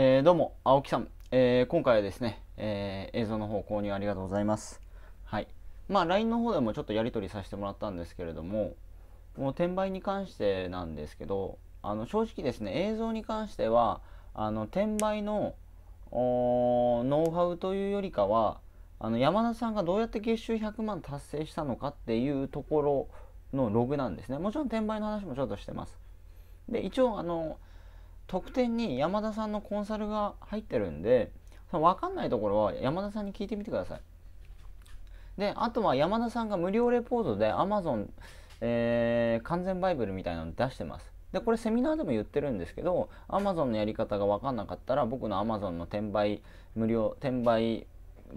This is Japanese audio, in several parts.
えー、どうも、青木さん。えー、今回はですね、えー、映像の方購入ありがとうございます。はい。まあ、LINE の方でもちょっとやり取りさせてもらったんですけれども、もう転売に関してなんですけど、あの正直ですね、映像に関しては、あの転売のノウハウというよりかは、あの山田さんがどうやって月収100万達成したのかっていうところのログなんですね。もちろん転売の話もちょっとしてます。で、一応、あの、特典に山田さんのコンサルが入ってるんで分かんないところは山田さんに聞いてみてください。であとは山田さんが無料レポートで Amazon、えー、完全バイブルみたいなの出してます。でこれセミナーでも言ってるんですけど Amazon のやり方が分かんなかったら僕の Amazon の転売無料転売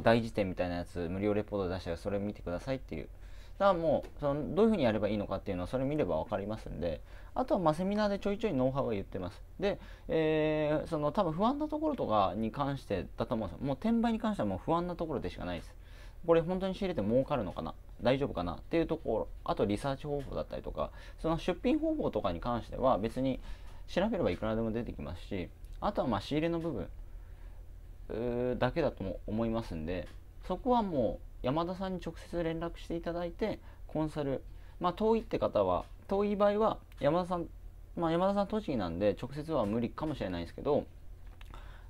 大辞典みたいなやつ無料レポート出したらそれ見てくださいっていうだもうそのどういうふうにやればいいのかっていうのはそれ見れば分かりますんであとはまセミナーでちょいちょいノウハウは言ってますで、えー、その多分不安なところとかに関してだと思うんですもう転売に関してはもう不安なところでしかないですこれ本当に仕入れて儲かるのかな大丈夫かなっていうところあとリサーチ方法だったりとかその出品方法とかに関しては別に調べればいくらでも出てきますしあとはまあ仕入れの部分だけだと思いますんでそこはもう山田さんに直接連絡していただいてコンサルまあ遠いって方は遠い場合は山田さんまあ、山田さん栃木なんで直接は無理かもしれないですけど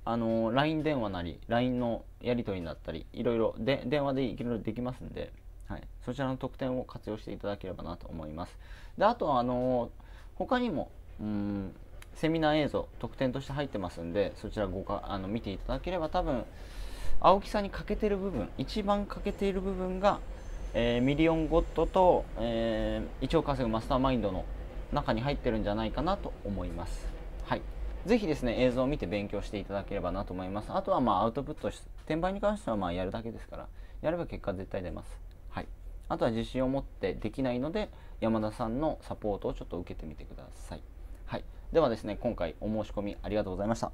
あの LINE 電話なり LINE のやり取りになったりいろいろで電話でいろいろできますんで、はい、そちらの特典を活用していただければなと思いますであとはあの他にもうんセミナー映像特典として入ってますんでそちらごかあの見ていただければ多分青木さんに欠けてる部分一番欠けている部分が、えー、ミリオンゴッドと、えー、1億稼ぐマスターマインドの中に入ってるんじゃないかなと思います。はい、ぜひですね映像を見て勉強していただければなと思います。あとはまあアウトプットし転売に関してはまあやるだけですからやれば結果絶対出ます。はい、あとは自信を持ってできないので山田さんのサポートをちょっと受けてみてください。はい、ではですね今回お申し込みありがとうございました。